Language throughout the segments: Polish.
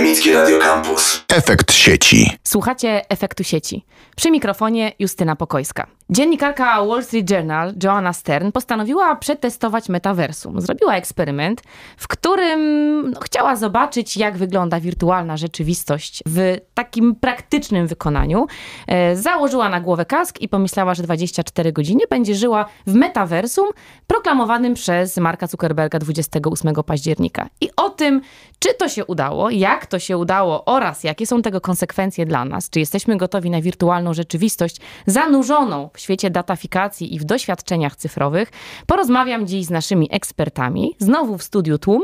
Akademickie Radio Campus. Efekt sieci. Słuchacie efektu sieci. Przy mikrofonie Justyna Pokojska. Dziennikarka Wall Street Journal Joanna Stern postanowiła przetestować metaversum. Zrobiła eksperyment, w którym no, chciała zobaczyć, jak wygląda wirtualna rzeczywistość w takim praktycznym wykonaniu. E, założyła na głowę kask i pomyślała, że 24 godziny będzie żyła w metaversum proklamowanym przez Marka Zuckerberga 28 października. I o tym, czy to się udało, jak to się udało oraz jakie są tego konsekwencje dla nas, czy jesteśmy gotowi na wirtualną rzeczywistość zanurzoną w świecie datafikacji i w doświadczeniach cyfrowych, porozmawiam dziś z naszymi ekspertami. Znowu w studiu TUM,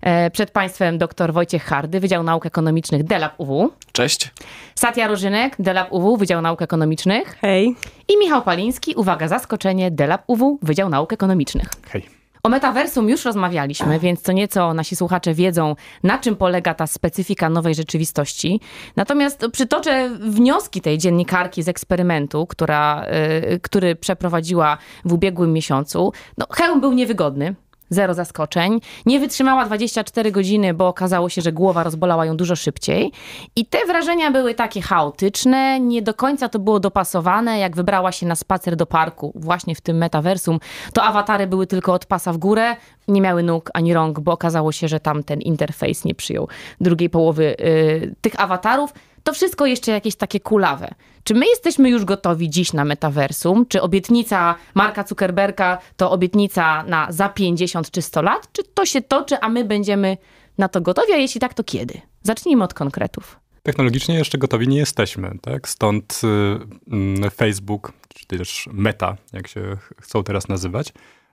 e, przed Państwem dr Wojciech Hardy, Wydział Nauk Ekonomicznych DELAB UW. Cześć. Satya Rożynek, DELAB UW, Wydział Nauk Ekonomicznych. Hej. I Michał Paliński, uwaga, zaskoczenie, DELAB UW, Wydział Nauk Ekonomicznych. Hej. O metaversum już rozmawialiśmy, więc co nieco nasi słuchacze wiedzą, na czym polega ta specyfika nowej rzeczywistości. Natomiast przytoczę wnioski tej dziennikarki z eksperymentu, która, y, który przeprowadziła w ubiegłym miesiącu. No, hełm był niewygodny, zero zaskoczeń. Nie wytrzymała 24 godziny, bo okazało się, że głowa rozbolała ją dużo szybciej. I te wrażenia były takie chaotyczne, nie do końca to było dopasowane. Jak wybrała się na spacer do parku, właśnie w tym metaversum, to awatary były tylko od pasa w górę, nie miały nóg ani rąk, bo okazało się, że tam ten interfejs nie przyjął drugiej połowy yy, tych awatarów. To wszystko jeszcze jakieś takie kulawe. Czy my jesteśmy już gotowi dziś na metaversum? Czy obietnica Marka Zuckerberga to obietnica na za 50 czy 100 lat? Czy to się toczy, a my będziemy na to gotowi? A jeśli tak, to kiedy? Zacznijmy od konkretów technologicznie jeszcze gotowi nie jesteśmy. Tak? Stąd y, mm, Facebook, czy też Meta, jak się chcą teraz nazywać,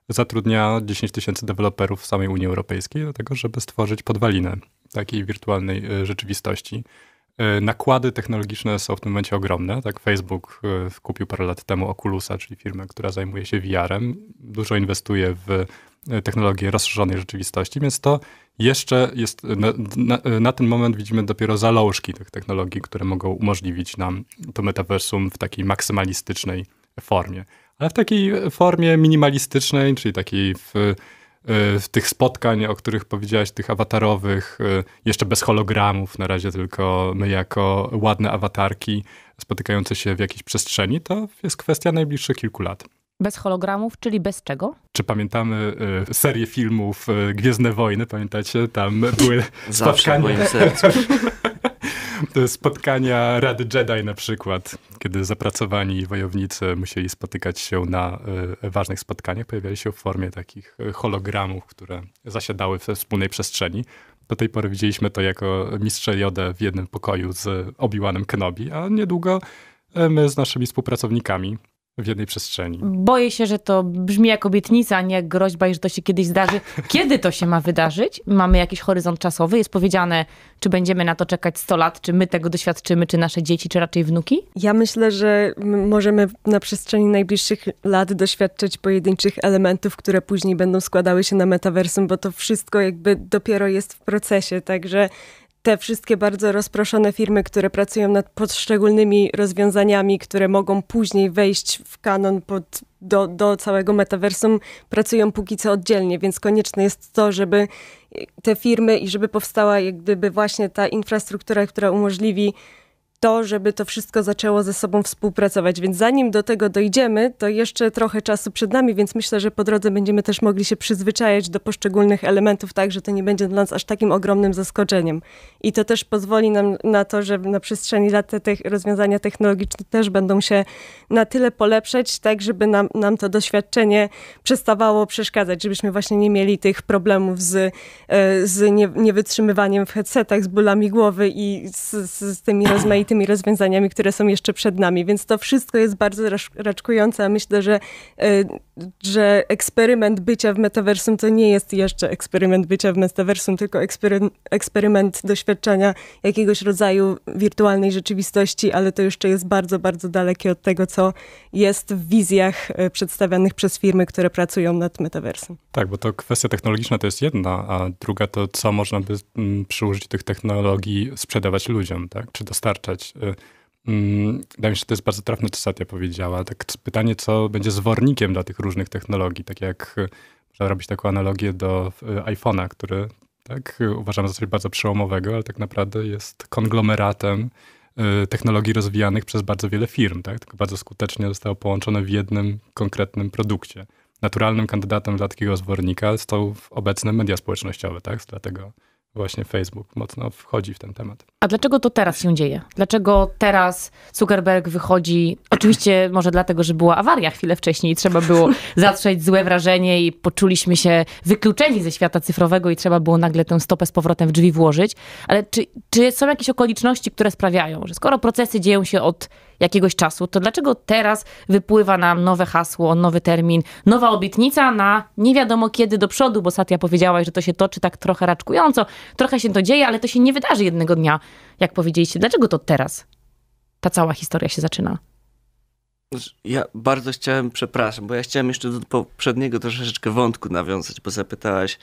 zatrudnia 10 tysięcy deweloperów w samej Unii Europejskiej do tego, żeby stworzyć podwalinę takiej wirtualnej y, rzeczywistości. E, nakłady technologiczne są w tym momencie ogromne. Tak, Facebook e, kupił parę lat temu Oculusa, czyli firmę, która zajmuje się VR-em. Dużo inwestuje w e, technologię rozszerzonej rzeczywistości, więc to jeszcze jest, na, na, na, ten moment widzimy dopiero zalążki tych technologii, które mogą umożliwić nam to metaversum w takiej maksymalistycznej formie. Ale w takiej formie minimalistycznej, czyli takiej w, Y, tych spotkań, o których powiedziałaś, tych awatarowych, y, jeszcze bez hologramów, na razie tylko my jako ładne awatarki spotykające się w jakiejś przestrzeni, to jest kwestia najbliższych kilku lat. Bez hologramów, czyli bez czego? Czy pamiętamy y, serię filmów y, Gwiezdne Wojny? Pamiętacie? Tam były Zawsze spotkania. w moim sercu. spotkania Rady Jedi na przykład, kiedy zapracowani wojownicy musieli spotykać się na e, ważnych spotkaniach, pojawiali się w formie takich e, hologramów, które zasiadały w wspólnej przestrzeni. Do tej pory widzieliśmy to jako mistrze Jodę w jednym pokoju z Obi-Wanem Kenobi, a niedługo e, my z naszymi współpracownikami w jednej przestrzeni. Boję się, że to brzmi jak obietnica, a nie jak groźba i że to się kiedyś zdarzy. Kiedy to się ma wydarzyć? Mamy jakiś horyzont czasowy? Jest powiedziane, czy będziemy na to czekać 100 lat, czy my tego doświadczymy, czy nasze dzieci, czy raczej wnuki? Ja myślę, że możemy na przestrzeni najbliższych lat doświadczyć pojedynczych elementów, które później będą składały się na metaversum, bo to wszystko jakby dopiero jest w procesie, także te wszystkie bardzo rozproszone firmy, które pracują nad poszczególnymi rozwiązaniami, które mogą później wejść w kanon pod, do, do całego metaversum, pracują póki co oddzielnie, więc konieczne jest to, żeby te firmy i żeby powstała jak gdyby właśnie ta infrastruktura, która umożliwi to, żeby to wszystko zaczęło ze sobą współpracować. Więc zanim do tego dojdziemy, to jeszcze trochę czasu przed nami, więc myślę, że po drodze będziemy też mogli się przyzwyczajać do poszczególnych elementów, tak, że to nie będzie dla nas aż takim ogromnym zaskoczeniem. I to też pozwoli nam na to, że na przestrzeni lat te, te rozwiązania technologiczne też będą się na tyle polepszać, tak, żeby nam, nam to doświadczenie przestawało przeszkadzać, żebyśmy właśnie nie mieli tych problemów z, e, z nie, niewytrzymywaniem w headsetach, z bólami głowy i z, z tymi rozmaitymi tymi rozwiązaniami, które są jeszcze przed nami. Więc to wszystko jest bardzo raczkujące, myślę, że, e, że eksperyment bycia w metaversum to nie jest jeszcze eksperyment bycia w metaversum, tylko eksperyment doświadczania jakiegoś rodzaju wirtualnej rzeczywistości, ale to jeszcze jest bardzo, bardzo dalekie od tego, co jest w wizjach e, przedstawianych przez firmy, które pracują nad metaversum. Tak, bo to kwestia technologiczna to jest jedna, a druga to co można by mm, przy użyciu tych technologii sprzedawać ludziom, tak? czy dostarczać wykorzystać. Y, mm, wydaje mi się, że to jest bardzo trafne, co Satya powiedziała. Tak pytanie, co będzie zwornikiem dla tych różnych technologii, tak jak y, można robić taką analogię do y, iPhone'a, który tak, uważam za coś bardzo przełomowego, ale tak naprawdę jest konglomeratem technologii rozwijanych przez bardzo wiele firm, tak? tylko bardzo skutecznie zostało połączone w jednym konkretnym produkcie. Naturalnym kandydatem dla takiego zwornika są obecne media społecznościowe, tak? dlatego właśnie Facebook mocno wchodzi w ten temat. A dlaczego to teraz się dzieje? Dlaczego teraz Zuckerberg wychodzi? Oczywiście może dlatego, że była awaria chwilę wcześniej i trzeba było zatrzeć złe wrażenie i poczuliśmy się wykluczeni ze świata cyfrowego i trzeba było nagle tę stopę z powrotem w drzwi włożyć. Ale czy, czy są jakieś okoliczności, które sprawiają, że skoro procesy dzieją się od jakiegoś czasu, to dlaczego teraz wypływa nam nowe hasło, nowy termin, nowa obietnica na nie wiadomo kiedy do przodu, bo Satya powiedziałaś, że to się toczy tak trochę raczkująco, trochę się to dzieje, ale to się nie wydarzy jednego dnia, jak powiedzieliście. Dlaczego to teraz ta cała historia się zaczyna? Ja bardzo chciałem, przepraszam, bo ja chciałem jeszcze do poprzedniego troszeczkę wątku nawiązać, bo zapytałaś,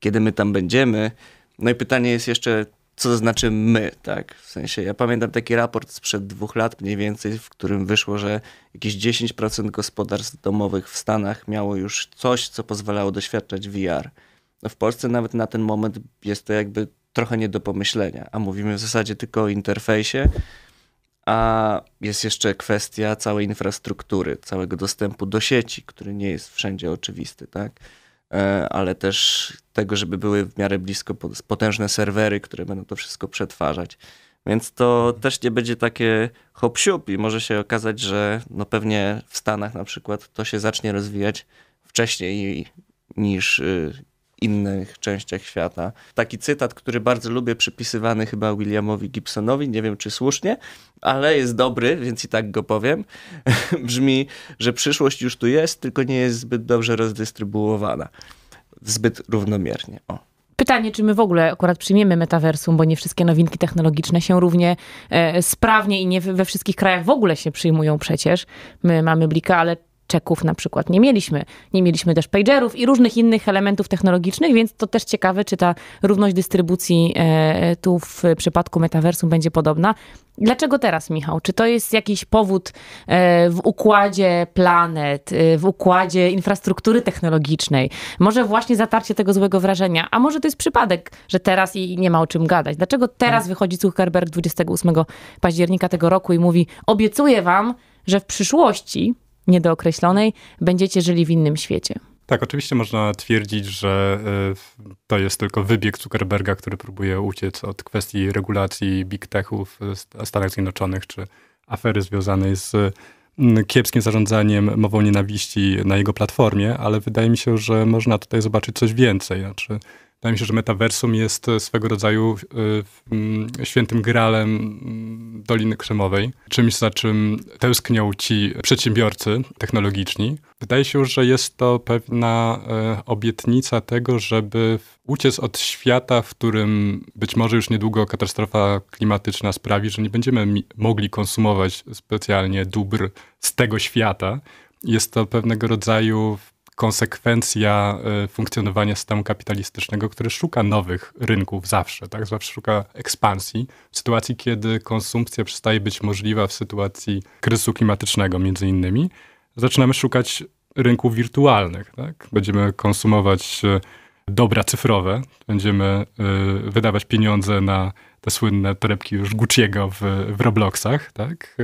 kiedy my tam będziemy. No i pytanie jest jeszcze co to znaczy my, tak? W sensie, ja pamiętam taki raport sprzed dwóch lat mniej więcej, w którym wyszło, że jakieś 10% gospodarstw domowych w Stanach miało już coś, co pozwalało doświadczać VR. No w Polsce nawet na ten moment jest to jakby trochę nie do pomyślenia, a mówimy w zasadzie tylko o interfejsie, a jest jeszcze kwestia całej infrastruktury, całego dostępu do sieci, który nie jest wszędzie oczywisty, tak? E, ale też tego, żeby były w miarę blisko potężne serwery, które będą to wszystko przetwarzać. Więc to mhm. też nie będzie takie hop i może się okazać, że no pewnie w Stanach na przykład to się zacznie rozwijać wcześniej niż y, innych częściach świata. Taki cytat, który bardzo lubię, przypisywany chyba Williamowi Gibsonowi, nie wiem czy słusznie, ale jest dobry, więc i tak go powiem. Brzmi, że przyszłość już tu jest, tylko nie jest zbyt dobrze rozdystrybuowana. Zbyt równomiernie. O. Pytanie, czy my w ogóle akurat przyjmiemy metaversum, bo nie wszystkie nowinki technologiczne się równie e, sprawnie i nie we wszystkich krajach w ogóle się przyjmują przecież. My mamy blika, ale czeków na przykład nie mieliśmy. Nie mieliśmy też pagerów i różnych innych elementów technologicznych, więc to też ciekawe, czy ta równość dystrybucji e, tu w przypadku metaversum będzie podobna. Dlaczego teraz, Michał? Czy to jest jakiś powód e, w układzie planet, e, w układzie infrastruktury technologicznej? Może właśnie zatarcie tego złego wrażenia, a może to jest przypadek, że teraz i nie ma o czym gadać? Dlaczego teraz mm. wychodzi Zuckerberg 28 października tego roku i mówi: Obiecuję wam, że w przyszłości niedookreślonej, będziecie żyli w innym świecie. Tak, oczywiście można twierdzić, że y, to jest tylko wybieg Zuckerberga, który próbuje uciec od kwestii regulacji big techów w y, Stanach Zjednoczonych, czy afery związanej z mm, kiepskim zarządzaniem mową nienawiści na jego platformie, ale wydaje mi się, że można tutaj zobaczyć coś więcej. Znaczy, wydaje mi się, że metaversum jest swego rodzaju y, mm, świętym gralem mm, Doliny Krzemowej, czymś za czym tęsknią ci przedsiębiorcy technologiczni. Wydaje się, że jest to pewna e, obietnica tego, żeby uciec od świata, w którym być może już niedługo katastrofa klimatyczna sprawi, że nie będziemy mogli konsumować specjalnie dóbr z tego świata. Jest to pewnego rodzaju konsekwencja y, funkcjonowania systemu kapitalistycznego, który szuka nowych rynków zawsze, tak? Zawsze szuka ekspansji. W sytuacji, kiedy konsumpcja przestaje być możliwa w sytuacji kryzysu klimatycznego między innymi, zaczynamy szukać rynków wirtualnych, tak? Będziemy konsumować y, dobra cyfrowe, będziemy y, wydawać pieniądze na te słynne torebki już Gucci'ego w, w Robloxach, tak?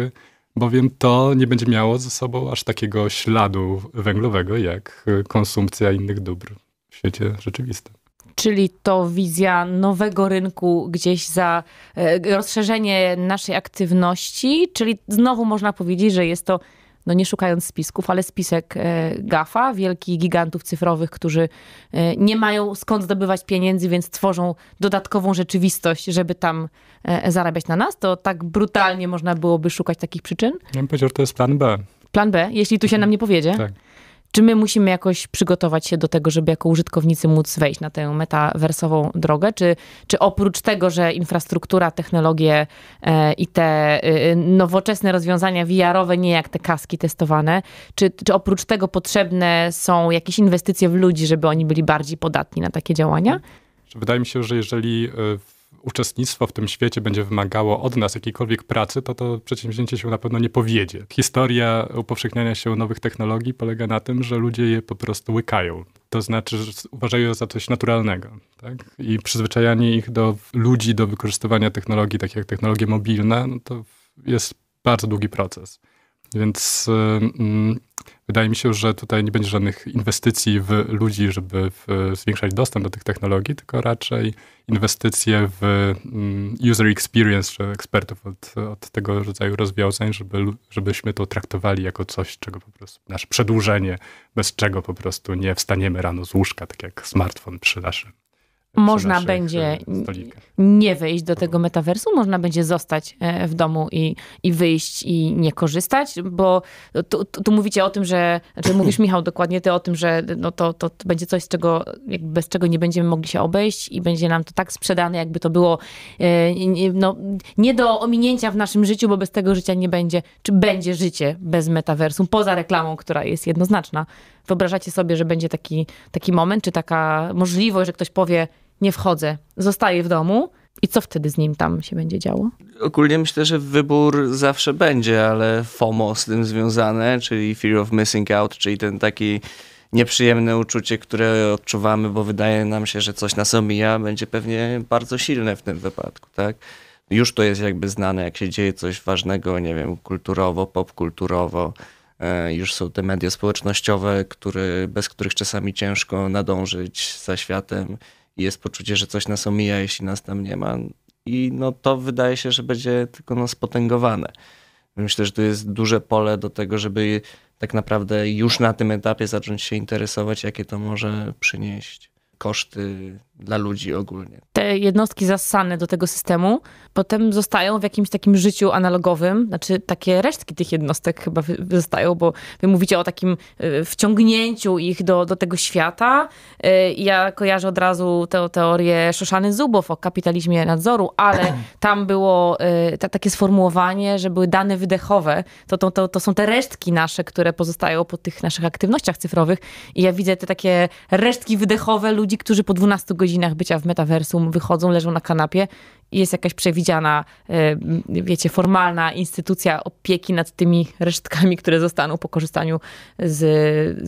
bowiem to nie będzie miało ze sobą aż takiego śladu węglowego, jak konsumpcja innych dóbr w świecie rzeczywistym. Czyli to wizja nowego rynku gdzieś za e, rozszerzenie naszej aktywności, czyli znowu można powiedzieć, że jest to no nie szukając spisków, ale spisek e, GAFA, wielkich gigantów cyfrowych, którzy e, nie mają skąd zdobywać pieniędzy, więc tworzą dodatkową rzeczywistość, żeby tam e, zarabiać na nas, to tak brutalnie można byłoby szukać takich przyczyn? Ja bym powiedział, że to jest plan B. Plan B, jeśli tu się nam nie powiedzie. Tak. Czy my musimy jakoś przygotować się do tego, żeby jako użytkownicy móc wejść na tę metawersową drogę? Czy, czy oprócz tego, że infrastruktura, technologie e, i te e, nowoczesne rozwiązania VR-owe, nie jak te kaski testowane, czy, czy oprócz tego potrzebne są jakieś inwestycje w ludzi, żeby oni byli bardziej podatni na takie działania? Wydaje mi się, że jeżeli w e, uczestnictwo w tym świecie będzie wymagało od nas jakiejkolwiek pracy, to to przedsięwzięcie się na pewno nie powiedzie. Historia upowszechniania się nowych technologii polega na tym, że ludzie je po prostu łykają. To znaczy, że uważają za coś naturalnego. Tak? I przyzwyczajanie ich do ludzi do wykorzystywania technologii, takich jak technologie mobilne, no to jest bardzo długi proces. Więc. Yy, yy, Wydaje mi się, że tutaj nie będzie żadnych inwestycji w ludzi, żeby w, zwiększać dostęp do tych technologii, tylko raczej inwestycje w mm, user experience czy ekspertów od, od tego rodzaju rozwiązań, żeby, żebyśmy to traktowali jako coś, czego po prostu nasze przedłużenie, bez czego po prostu nie wstaniemy rano z łóżka, tak jak smartfon przy naszym można będzie nie wejść do tego metaversu, można będzie zostać e, w domu i, i wyjść i nie korzystać, bo tu, tu mówicie o tym, że, znaczy mówisz Michał dokładnie ty o tym, że no to, to będzie coś, z czego, bez czego nie będziemy mogli się obejść i będzie nam to tak sprzedane, jakby to było e, no, nie do ominięcia w naszym życiu, bo bez tego życia nie będzie. Czy będzie życie bez metaversu poza reklamą, która jest jednoznaczna, Wyobrażacie sobie, że będzie taki, taki moment, czy taka możliwość, że ktoś powie, nie wchodzę, zostaję w domu, i co wtedy z nim tam się będzie działo? Ogólnie myślę, że wybór zawsze będzie, ale FOMO z tym związane, czyli fear of missing out, czyli ten taki nieprzyjemne uczucie, które odczuwamy, bo wydaje nam się, że coś nas omija, będzie pewnie bardzo silne w tym wypadku, tak? Już to jest jakby znane, jak się dzieje coś ważnego, nie wiem, kulturowo, popkulturowo, E, już są te media społecznościowe, który, bez których czasami ciężko nadążyć za światem i jest poczucie, że coś nas omija, jeśli nas tam nie ma. I no, to wydaje się, że będzie tylko nas no, spotęgowane. Myślę, że tu jest duże pole do tego, żeby tak naprawdę już na tym etapie zacząć się interesować, jakie to może przynieść koszty dla ludzi ogólnie. Te jednostki zasane do tego systemu potem zostają w jakimś takim życiu analogowym, znaczy takie resztki tych jednostek chyba zostają, bo wy mówicie o takim y, wciągnięciu ich do, do tego świata. Y, ja kojarzę od razu tę teorię Szoszany Zubow o kapitalizmie nadzoru, ale tam było y, takie sformułowanie, że były dane wydechowe. To, to, to, to są te resztki nasze, które pozostają po tych naszych aktywnościach cyfrowych i ja widzę te takie resztki wydechowe ludzi, którzy po 12 godzinach godzinach bycia w metaversum wychodzą, leżą na kanapie i jest jakaś przewidziana, e, wiecie, formalna instytucja opieki nad tymi resztkami, które zostaną po korzystaniu z,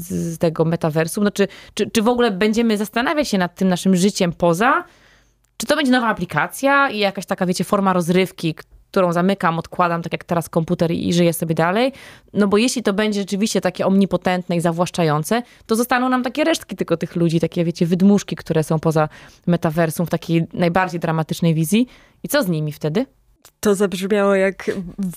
z tego metaversum. No, czy, czy, czy w ogóle będziemy zastanawiać się nad tym naszym życiem poza? Czy to będzie nowa aplikacja i jakaś taka, wiecie, forma rozrywki, którą zamykam, odkładam, tak jak teraz komputer i, żyję sobie dalej. No bo jeśli to będzie rzeczywiście takie omnipotentne i zawłaszczające, to zostaną nam takie resztki tylko tych ludzi, takie wiecie, wydmuszki, które są poza metaversum w takiej najbardziej dramatycznej wizji. I co z nimi wtedy? To zabrzmiało jak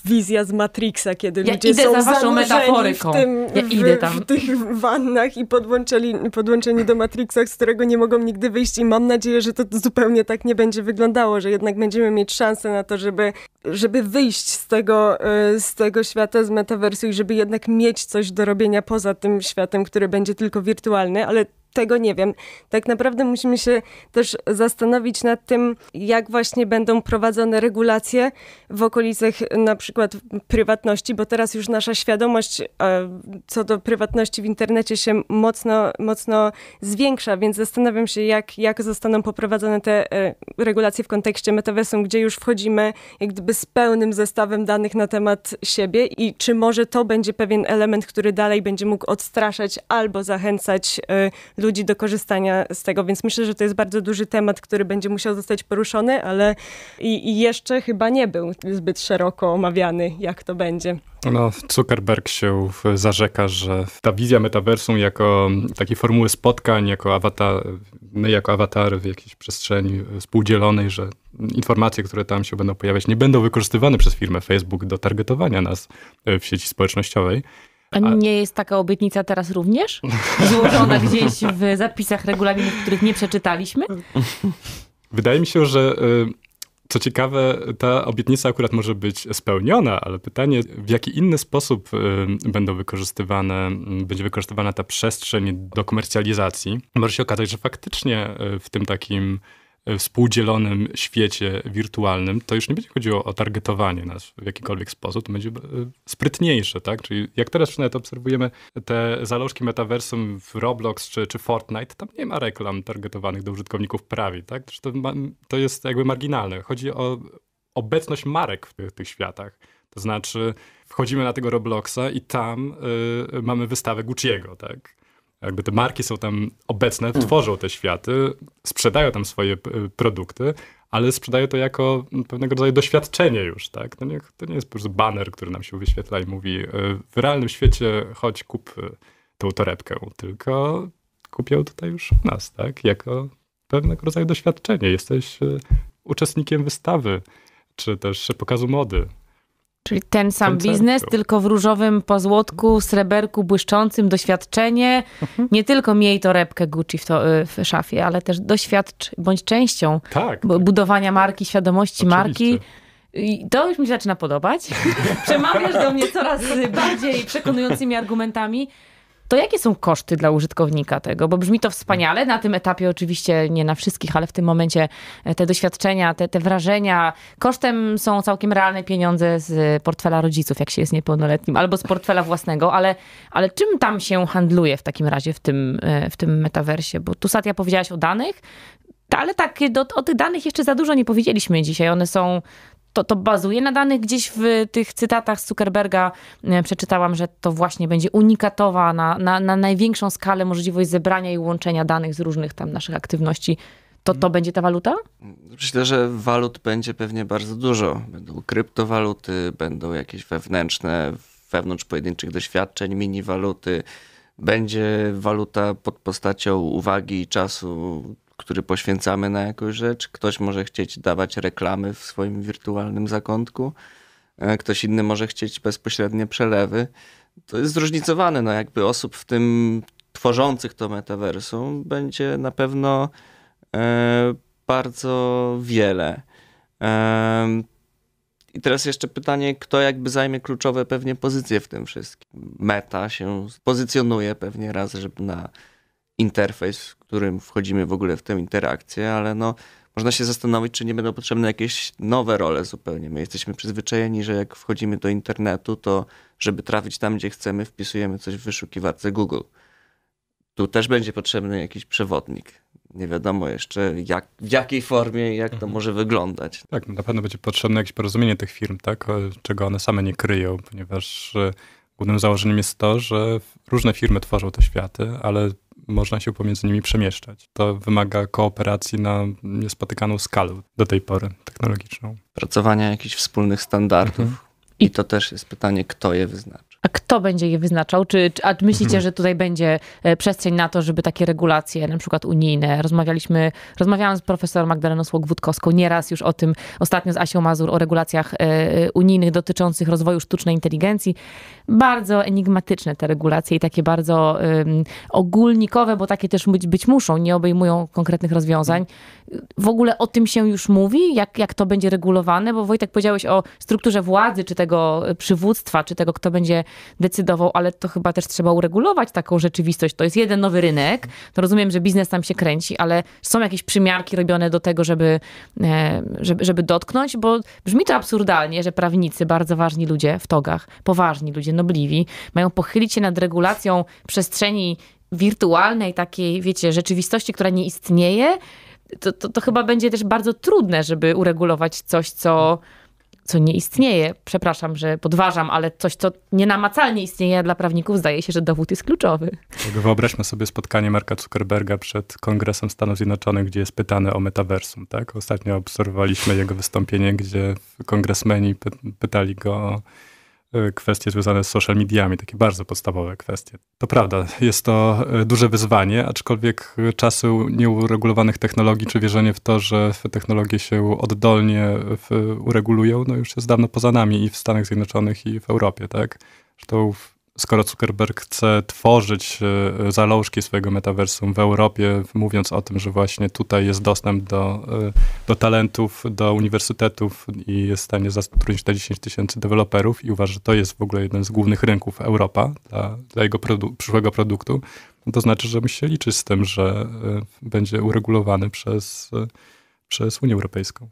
wizja z Matrixa, kiedy ja ludzie idę są za waszą metaforyką. W, tym, ja idę tam. W, tych wannach i podłączeni, podłączeni do Matrixa, z którego nie mogą nigdy wyjść i mam nadzieję, że to zupełnie tak nie będzie wyglądało, że jednak będziemy mieć szansę na to, żeby, żeby wyjść z tego, y, z tego świata, z metaversu i żeby jednak mieć coś do robienia poza tym światem, który będzie tylko wirtualny, ale tego nie wiem. Tak naprawdę musimy się też zastanowić nad tym, jak właśnie będą prowadzone regulacje, w okolicach na przykład prywatności, bo teraz już nasza świadomość e, co do prywatności w internecie się mocno, mocno zwiększa, więc zastanawiam się, jak, jak zostaną poprowadzone te e, regulacje w kontekście metaversum, gdzie już wchodzimy jak gdyby z pełnym zestawem danych na temat siebie i czy może to będzie pewien element, który dalej będzie mógł odstraszać albo zachęcać e, ludzi do korzystania z tego, więc myślę, że to jest bardzo duży temat, który będzie musiał zostać poruszony, ale i, i jeszcze chyba nie nie był zbyt szeroko omawiany, jak to będzie. No, Zuckerberg się zarzeka, że ta wizja metaversum jako takiej formuły spotkań, jako awatar, my no, jako awatary w jakiejś przestrzeni spółdzielonej, że informacje, które tam się będą pojawiać, nie będą wykorzystywane przez firmę Facebook do targetowania nas e, w sieci społecznościowej. A nie jest taka obietnica teraz również? Złożona gdzieś w zapisach regulaminów, których nie przeczytaliśmy? Wydaje mi się, że e, co ciekawe, ta obietnica akurat może być spełniona, ale pytanie, w jaki inny sposób y, będą wykorzystywane, y, będzie wykorzystywana ta przestrzeń do komercjalizacji. Może się okazać, że faktycznie y, w tym takim współdzielonym świecie wirtualnym, to już nie będzie chodziło o targetowanie nas w jakikolwiek sposób, to będzie e, sprytniejsze, tak? Czyli jak teraz przynajmniej obserwujemy te zalążki metaversum w Roblox czy, czy Fortnite, tam nie ma reklam targetowanych do użytkowników prawie, tak? To, to jest jakby marginalne. Chodzi o obecność marek w tych, tych światach. To znaczy wchodzimy na tego Robloxa i tam y, mamy wystawę Gucci'ego, tak? jakby te marki są tam obecne, mm. tworzą te światy, sprzedają tam swoje e, produkty, ale sprzedają to jako pewnego rodzaju doświadczenie już, tak? To nie, to nie jest po prostu baner, który nam się wyświetla i mówi e, w realnym świecie chodź kup e, tą torebkę, tylko kupią tutaj już nas, tak? Jako pewnego rodzaju doświadczenie. Jesteś uczestnikiem wystawy, czy też pokazu mody. Czyli ten sam koncertu. biznes, tylko w różowym pozłotku, sreberku błyszczącym, doświadczenie. Mhm. Nie tylko miej torebkę Gucci w, to, y, w szafie, ale też doświadcz, bądź częścią tak, budowania tak. marki, świadomości Oczywiście. marki. I to już mi się zaczyna podobać. Przemawiasz do mnie coraz bardziej przekonującymi argumentami to jakie są koszty dla użytkownika tego? Bo brzmi to wspaniale, na tym etapie oczywiście nie na wszystkich, ale w tym momencie e, te doświadczenia, te, te wrażenia, kosztem są całkiem realne pieniądze z portfela rodziców, jak się jest niepełnoletnim, albo z portfela własnego, ale, ale czym tam się handluje w takim razie w tym, e, w tym metaversie? Bo tu Satya powiedziałaś o danych, ale tak, do, o tych danych jeszcze za dużo nie powiedzieliśmy dzisiaj. One są to, to bazuje na danych. Gdzieś w tych cytatach z Zuckerberga e, przeczytałam, że to właśnie będzie unikatowa na, na, na największą skalę możliwość zebrania i łączenia danych z różnych tam naszych aktywności to to będzie ta waluta? Myślę, że walut będzie pewnie bardzo dużo. Będą kryptowaluty, będą jakieś wewnętrzne, wewnątrz pojedynczych doświadczeń, mini waluty. Będzie waluta pod postacią uwagi i czasu który poświęcamy na jakąś rzecz. Ktoś może chcieć dawać reklamy w swoim wirtualnym zakątku, e, ktoś inny może chcieć bezpośrednie przelewy. To jest zróżnicowane, no jakby osób w tym tworzących to metaversum będzie na pewno e, bardzo wiele. E, I teraz jeszcze pytanie, kto jakby zajmie kluczowe pewnie pozycje w tym wszystkim. Meta się pozycjonuje pewnie raz, żeby na interfejs, w którym wchodzimy w ogóle w tę interakcję, ale no, można się zastanowić, czy nie będą potrzebne jakieś nowe role zupełnie. My jesteśmy przyzwyczajeni, że jak wchodzimy do internetu, to żeby trafić tam, gdzie chcemy, wpisujemy coś w wyszukiwarce Google. Tu też będzie potrzebny jakiś przewodnik nie wiadomo jeszcze jak, w jakiej formie jak to mhm. może wyglądać. Tak, na pewno będzie potrzebne jakieś porozumienie tych firm, tak, czego one same nie kryją, ponieważ e, głównym założeniem jest to, że różne firmy tworzą te światy, ale można się pomiędzy nimi przemieszczać. To wymaga kooperacji na niespotykaną skalę do tej pory technologiczną. Pracowania jakichś wspólnych standardów. Mhm. I to też jest pytanie, kto je wyznacza. A kto będzie je wyznaczał? Czy, czy a myślicie, mhm. że tutaj będzie e, przestrzeń na to, żeby takie regulacje, na przykład unijne, rozmawialiśmy, rozmawiałam z profesorem Magdaleną Słok-Wódkowską nieraz już o tym, ostatnio z Asią Mazur, o regulacjach e, unijnych dotyczących rozwoju sztucznej inteligencji. Bardzo enigmatyczne te regulacje i takie bardzo um, ogólnikowe, bo takie też być, być muszą, nie obejmują konkretnych rozwiązań w ogóle o tym się już mówi? Jak, jak to będzie regulowane? Bo Wojtek powiedziałeś o strukturze władzy, czy tego e, przywództwa, czy tego, kto będzie decydował, ale to chyba też trzeba uregulować taką rzeczywistość. To jest jeden nowy rynek. To rozumiem, że biznes tam się kręci, ale są jakieś przymiarki robione do tego, żeby, e, żeby, żeby dotknąć? Bo brzmi to absurdalnie, że prawnicy, bardzo ważni ludzie w togach, poważni ludzie, nobliwi, mają pochylić się nad regulacją przestrzeni wirtualnej, takiej, wiecie, rzeczywistości, która nie istnieje, to, to, to chyba będzie też bardzo trudne, żeby uregulować coś, co co nie istnieje. Przepraszam, że podważam, ale coś, co nienamacalnie istnieje dla prawników, zdaje się, że dowód jest kluczowy. Wyobraźmy sobie spotkanie Marka Zuckerberga przed Kongresem Stanów Zjednoczonych, gdzie jest pytany o metaversum. Tak? Ostatnio obserwowaliśmy jego wystąpienie, gdzie kongresmeni py pytali go o kwestie związane z social mediami, takie bardzo podstawowe kwestie. To prawda, jest to e, duże wyzwanie, aczkolwiek czasy nieuregulowanych technologii, czy wierzenie w to, że technologie się oddolnie e, uregulują, no już jest dawno poza nami i w Stanach Zjednoczonych, i w Europie, tak? Zresztą w skoro Zuckerberg chce tworzyć e, e, zalążki swojego metaversum w Europie, mówiąc o tym, że właśnie tutaj jest dostęp do, e, do talentów, do uniwersytetów i jest w stanie zatrudnić te 10 tysięcy deweloperów i uważa, że to jest w ogóle jeden z głównych rynków Europa dla, dla jego produ przyszłego produktu, no to znaczy, że musi się liczyć z tym, że będzie uregulowany przez, przez Unię Europejską.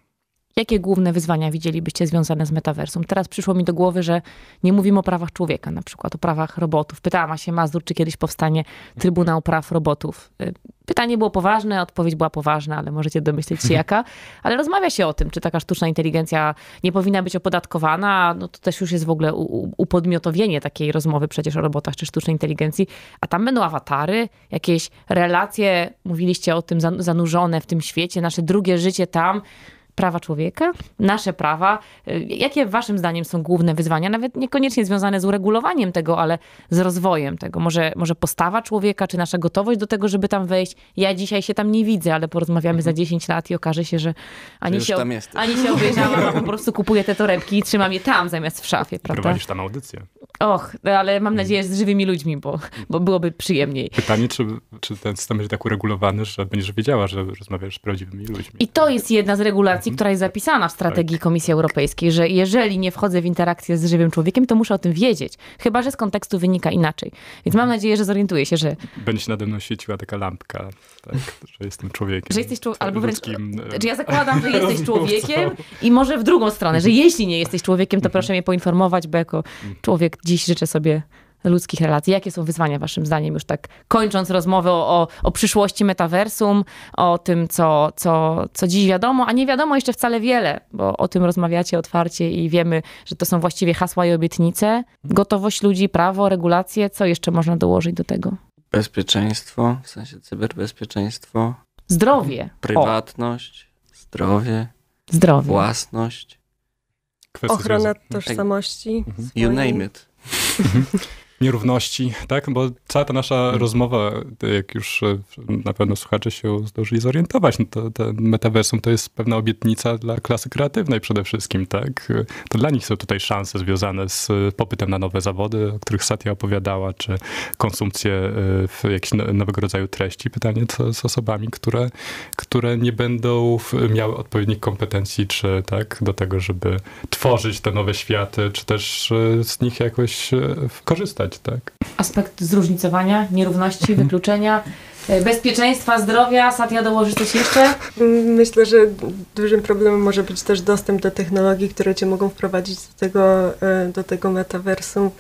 Jakie główne wyzwania widzielibyście związane z metaversum? Teraz przyszło mi do głowy, że nie mówimy o prawach człowieka, na przykład o prawach robotów. Pytała się Mazur, czy kiedyś powstanie Trybunał Praw Robotów. Y, pytanie było poważne, odpowiedź była poważna, ale możecie domyśleć się jaka. Ale rozmawia się o tym, czy taka sztuczna inteligencja nie powinna być opodatkowana. No to też już jest w ogóle upodmiotowienie takiej rozmowy przecież o robotach czy sztucznej inteligencji. A tam będą awatary, jakieś relacje, mówiliście o tym, zanurzone w tym świecie, nasze drugie życie tam prawa człowieka, nasze prawa. Y, jakie Waszym zdaniem są główne wyzwania, nawet niekoniecznie związane z uregulowaniem tego, ale z rozwojem tego? Może, może postawa człowieka, czy nasza gotowość do tego, żeby tam wejść? Ja dzisiaj się tam nie widzę, ale porozmawiamy mhm. za 10 lat i okaże się, że ani, że się, się obejrzałam, a po prostu kupuję te torebki i trzymam je tam zamiast w szafie, prawda? Prowadzisz tam audycję. Och, ale mam mhm. nadzieję, że z żywymi ludźmi, bo, bo byłoby przyjemniej. Pytanie, czy, czy ten system będzie tak uregulowany, że będziesz wiedziała, że rozmawiasz z prawdziwymi ludźmi. I to jest jedna z regulacji Mhm. która jest zapisana w strategii tak. Komisji Europejskiej, że jeżeli nie wchodzę w interakcję z żywym człowiekiem, to muszę o tym wiedzieć. Chyba, że z kontekstu wynika inaczej. Więc mam mhm. nadzieję, że zorientuję się, że... Będzie nade mną świeciła taka lampka, tak, że jestem człowiekiem. Że jesteś człowiekiem, albo wręcz... E, Czy znaczy, ja zakładam, że jesteś człowiekiem i może w drugą stronę, że jeśli nie jesteś człowiekiem, to mhm. proszę mnie poinformować, bo jako człowiek dziś życzę sobie ludzkich relacji. Jakie są wyzwania waszym zdaniem, już tak kończąc rozmowę o, o przyszłości metaversum, o tym, co, co, co dziś wiadomo, a nie wiadomo jeszcze wcale wiele, bo o tym rozmawiacie otwarcie i wiemy, że to są właściwie hasła i obietnice. Gotowość ludzi, prawo, regulacje, co jeszcze można dołożyć do tego? Bezpieczeństwo, w sensie cyberbezpieczeństwo. Zdrowie. Prywatność, o. zdrowie. Zdrowie. Własność. Ochrona tożsamości. Tak. You name it. nierówności, tak? Bo cała ta nasza hmm. rozmowa, jak już e, na pewno słuchacze się zdążyli zorientować, no to ten metaversum to jest pewna obietnica dla klasy kreatywnej przede wszystkim, tak? To dla nich są tutaj szanse związane z e, popytem na nowe zawody, o których Satya opowiadała, czy konsumpcję e, jakiegoś no, nowego rodzaju treści. Pytanie, co z osobami, które, które nie będą miały odpowiednich kompetencji, czy tak, do tego, żeby tworzyć te nowe światy, czy też z nich jakoś korzystać tak. Aspekt zróżnicowania, nierówności, mhm. wykluczenia, e, bezpieczeństwa, zdrowia. Satya, dołoży coś jeszcze? Myślę, że dużym problemem może być też dostęp do technologii, które cię mogą wprowadzić do tego, e, do tego metaversum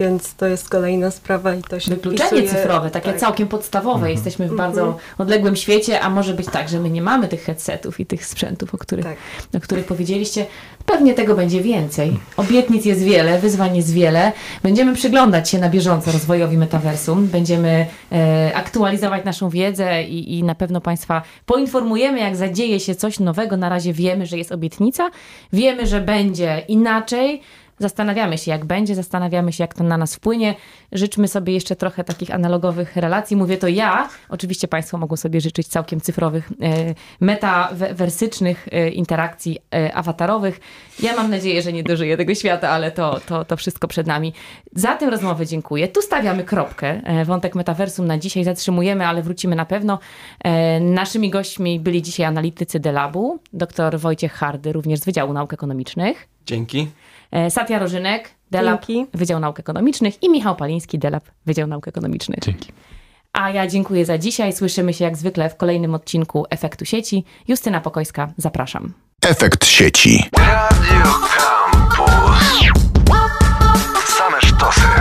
więc to jest kolejna sprawa i to się Wykluczenie wpisuje. cyfrowe, takie tak. całkiem podstawowe. Mhm. Jesteśmy w mhm. bardzo mhm. odległym świecie, a może być tak, że my nie mamy tych headsetów i tych sprzętów, o których, tak. o których powiedzieliście. Pewnie tego będzie więcej. Obietnic jest wiele, wyzwań jest wiele. Będziemy przyglądać się na bieżąco rozwojowi metaversum. Będziemy e, aktualizować naszą wiedzę i, i na pewno Państwa poinformujemy, jak zadzieje się coś nowego. Na razie wiemy, że jest obietnica. Wiemy, że będzie inaczej Zastanawiamy się, jak będzie, zastanawiamy się, jak to na nas wpłynie. Życzmy sobie jeszcze trochę takich analogowych relacji. Mówię to ja. Oczywiście Państwo mogą sobie życzyć całkiem cyfrowych, e, metawersycznych e, interakcji e, awatarowych. Ja mam nadzieję, że nie dożyję tego świata, ale to, to, to wszystko przed nami. Za tę rozmowę dziękuję. Tu stawiamy kropkę. Wątek metaversum na dzisiaj zatrzymujemy, ale wrócimy na pewno. Naszymi gośćmi byli dzisiaj analitycy Delabu, dr Wojciech Hardy, również z Wydziału Nauk Ekonomicznych. Dzięki. E, Safia Rożynek, DELAP, Dzięki. Wydział Nauk Ekonomicznych i Michał Paliński, DELAP, Wydział Nauk Ekonomicznych. Dzięki. A ja dziękuję za dzisiaj. Słyszymy się jak zwykle w kolejnym odcinku Efektu Sieci. Justyna Pokojska, zapraszam. Efekt sieci. Radio Campus. Same sztosy.